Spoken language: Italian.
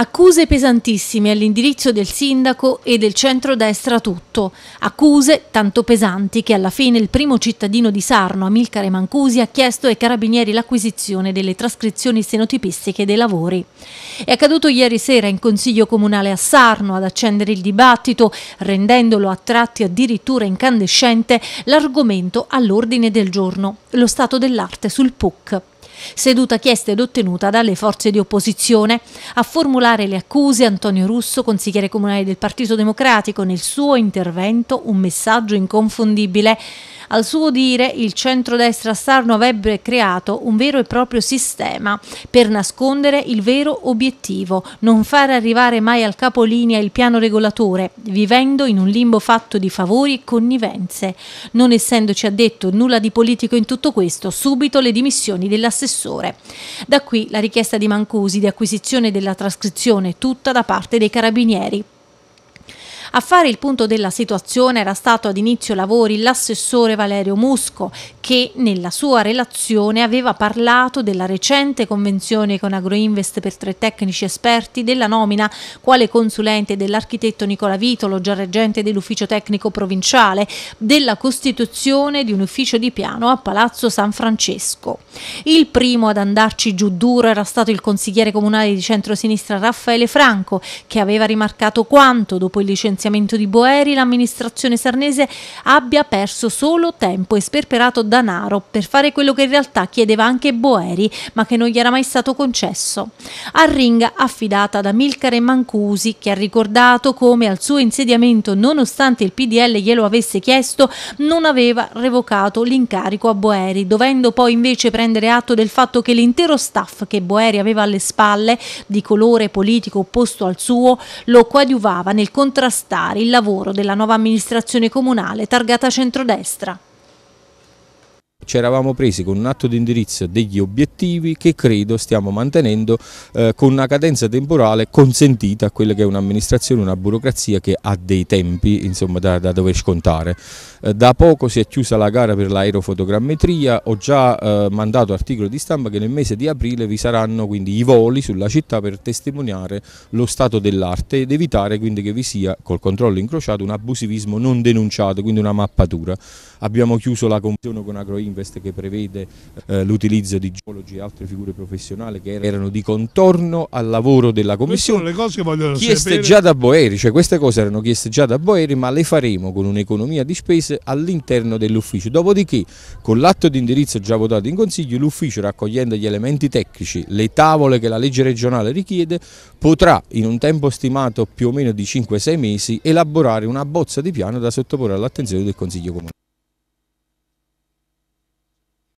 Accuse pesantissime all'indirizzo del sindaco e del centrodestra tutto. Accuse tanto pesanti che alla fine il primo cittadino di Sarno, Amilcare Mancusi, ha chiesto ai carabinieri l'acquisizione delle trascrizioni stenotipistiche dei lavori. È accaduto ieri sera in consiglio comunale a Sarno ad accendere il dibattito, rendendolo a tratti addirittura incandescente, l'argomento all'ordine del giorno, lo stato dell'arte sul PUC seduta chiesta ed ottenuta dalle forze di opposizione. A formulare le accuse Antonio Russo, consigliere comunale del Partito Democratico, nel suo intervento un messaggio inconfondibile. Al suo dire il centrodestra sarno avrebbe creato un vero e proprio sistema per nascondere il vero obiettivo, non far arrivare mai al capolinea il piano regolatore, vivendo in un limbo fatto di favori e connivenze. Non essendoci addetto nulla di politico in tutto questo, subito le dimissioni dell'assessore assessore. Da qui la richiesta di Mancusi di acquisizione della trascrizione tutta da parte dei carabinieri. A fare il punto della situazione era stato ad inizio lavori l'assessore Valerio Musco, che nella sua relazione aveva parlato della recente convenzione con Agroinvest per tre tecnici esperti della nomina quale consulente dell'architetto Nicola Vitolo, già reggente dell'ufficio tecnico provinciale, della costituzione di un ufficio di piano a Palazzo San Francesco. Il primo ad andarci giù duro era stato il consigliere comunale di centrosinistra Raffaele Franco, che aveva rimarcato quanto, dopo il licenziamento licenziamento di Boeri l'amministrazione sarnese abbia perso solo tempo e sperperato danaro per fare quello che in realtà chiedeva anche Boeri, ma che non gli era mai stato concesso. Arringa affidata da Milcare Mancusi, che ha ricordato come al suo insediamento, nonostante il PDL glielo avesse chiesto, non aveva revocato l'incarico a Boeri, dovendo poi invece prendere atto del fatto che l'intero staff che Boeri aveva alle spalle, di colore politico opposto al suo, lo coadiuvava nel contrastare valutare il lavoro della nuova amministrazione comunale targata centrodestra ci eravamo presi con un atto di indirizzo degli obiettivi che credo stiamo mantenendo eh, con una cadenza temporale consentita a quella che è un'amministrazione, una burocrazia che ha dei tempi insomma, da, da, dover scontare. Eh, da poco si è chiusa la gara per l'aerofotogrammetria, ho già eh, mandato articolo di stampa che nel mese di aprile vi saranno quindi i voli sulla città per testimoniare lo stato dell'arte ed evitare quindi che vi sia col controllo incrociato un abusivismo non denunciato, quindi una mappatura. Abbiamo chiuso la commissione con Agroinf queste che prevede eh, l'utilizzo di geologi e altre figure professionali che erano di contorno al lavoro della commissione. Queste sono le cose che vogliono chieste sapere. già da Boeri, cioè queste cose erano chieste già da Boeri, ma le faremo con un'economia di spese all'interno dell'ufficio. Dopodiché, con l'atto di indirizzo già votato in consiglio, l'ufficio raccogliendo gli elementi tecnici, le tavole che la legge regionale richiede, potrà in un tempo stimato più o meno di 5-6 mesi elaborare una bozza di piano da sottoporre all'attenzione del Consiglio Comunale.